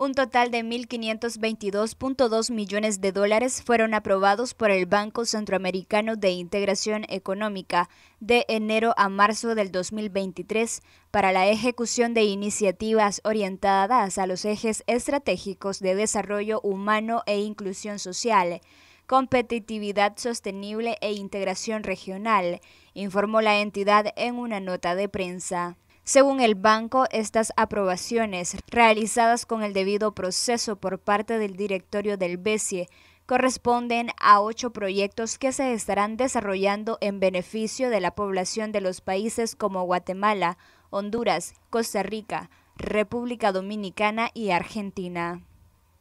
Un total de 1.522.2 millones de dólares fueron aprobados por el Banco Centroamericano de Integración Económica de enero a marzo del 2023 para la ejecución de iniciativas orientadas a los ejes estratégicos de desarrollo humano e inclusión social competitividad sostenible e integración regional, informó la entidad en una nota de prensa. Según el banco, estas aprobaciones, realizadas con el debido proceso por parte del directorio del BESIE, corresponden a ocho proyectos que se estarán desarrollando en beneficio de la población de los países como Guatemala, Honduras, Costa Rica, República Dominicana y Argentina.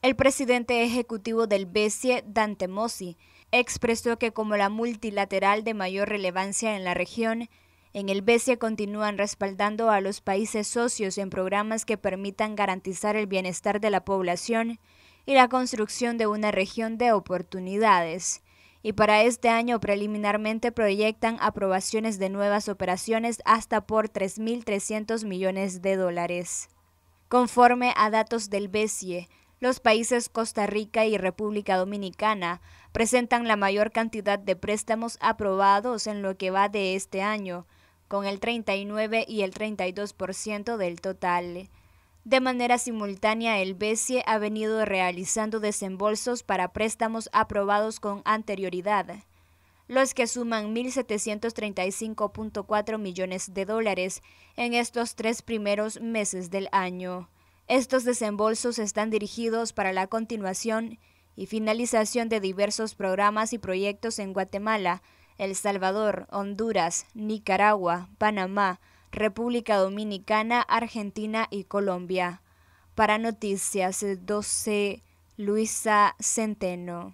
El presidente ejecutivo del BESIE, Dante Mossi, expresó que como la multilateral de mayor relevancia en la región, en el BCE continúan respaldando a los países socios en programas que permitan garantizar el bienestar de la población y la construcción de una región de oportunidades. Y para este año preliminarmente proyectan aprobaciones de nuevas operaciones hasta por 3.300 millones de dólares. Conforme a datos del BESIE, los países Costa Rica y República Dominicana presentan la mayor cantidad de préstamos aprobados en lo que va de este año, con el 39 y el 32% del total. De manera simultánea, el BESIE ha venido realizando desembolsos para préstamos aprobados con anterioridad, los que suman 1.735.4 millones de dólares en estos tres primeros meses del año. Estos desembolsos están dirigidos para la continuación y finalización de diversos programas y proyectos en Guatemala, el Salvador, Honduras, Nicaragua, Panamá, República Dominicana, Argentina y Colombia. Para Noticias 12, Luisa Centeno.